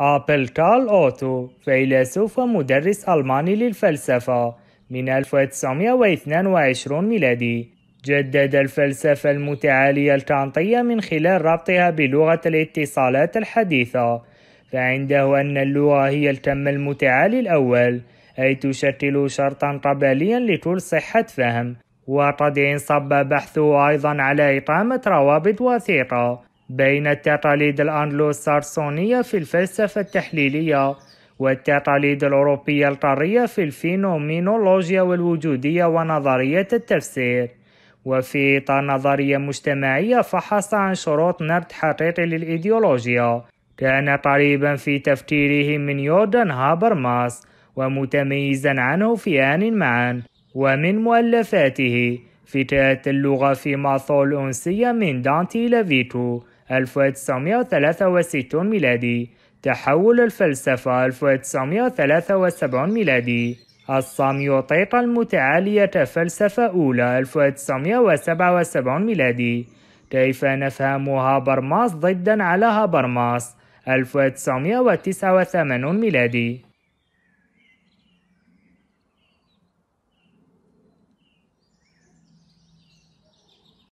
آبل كارل أوتو فيلسوف ومدرس ألماني للفلسفة من 1922 ميلادي جدد الفلسفة المتعالية الكانطية من خلال ربطها بلغة الاتصالات الحديثة فعنده أن اللغة هي الكم المتعالي الأول أي تشكل شرطا قبليا لكل صحة فهم وقد انصب بحثه أيضا على إقامة روابط وثيقة بين التقاليد الأنجلو سارسونية في الفلسفة التحليلية والتقاليد الأوروبية القارية في الفينومينولوجيا والوجودية ونظرية التفسير وفي إطار نظرية مجتمعية فحص عن شروط نقد حقيقي للإيديولوجيا كان قريبا في تفكيره من يوردن هابرماس ومتميزا عنه في آن معا ومن مؤلفاته فتاة اللغة في ماثول أنسية من دانتي لافيتو 1963 ميلادي تحول الفلسفة 1973 ميلادي السميوطيطة المتعالية فلسفة أولى 1977 ميلادي كيف نفهمها برماس ضدا على هابرماس 1989 ميلادي